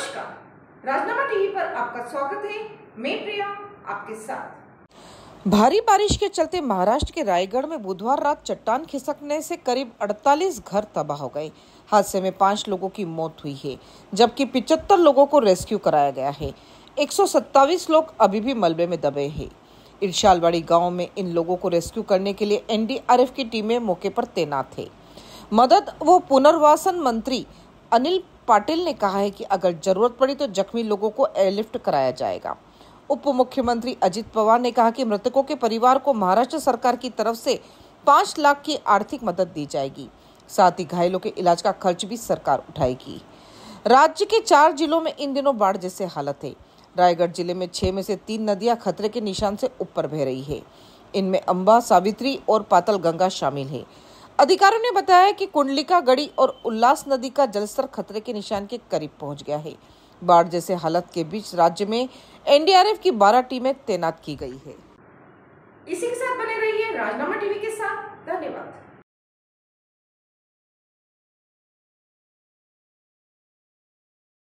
नमस्कार राजनामा टीवी पर आपका स्वागत है मैं प्रिया आपके साथ भारी बारिश के चलते महाराष्ट्र के रायगढ़ में बुधवार रात चट्टान खिसकने से करीब 48 घर तबाह हो गए हादसे में पांच लोगों की मौत हुई है जबकि 75 लोगों को रेस्क्यू कराया गया है एक लोग अभी भी मलबे में दबे हैं इर्शालवाड़ी गांव में इन लोगों को रेस्क्यू करने के लिए एनडीआरएफ की टीमें मौके पर तैनात है मदद व पुनर्वासन मंत्री अनिल पाटिल ने कहा है कि अगर जरूरत पड़ी तो जख्मी लोगों को एयरलिफ्ट कराया जाएगा उप मुख्यमंत्री अजित पवार ने कहा कि मृतकों के परिवार को महाराष्ट्र सरकार की तरफ से पांच लाख की आर्थिक मदद दी जाएगी साथ ही घायलों के इलाज का खर्च भी सरकार उठाएगी राज्य के चार जिलों में इन दिनों बाढ़ जैसे हालत है रायगढ़ जिले में छह में से तीन नदियां खतरे के निशान से ऊपर बह रही है इनमें अम्बा सावित्री और पातल गंगा शामिल है अधिकारियों ने बताया कि कुंडलिका गढ़ी और उल्लास नदी का जलस्तर खतरे के निशान के करीब पहुंच गया है बाढ़ जैसे हालत के बीच राज्य में एनडीआरएफ की 12 टीमें तैनात की गई है इसी के साथ बने रहिए राजनामा टीवी के साथ धन्यवाद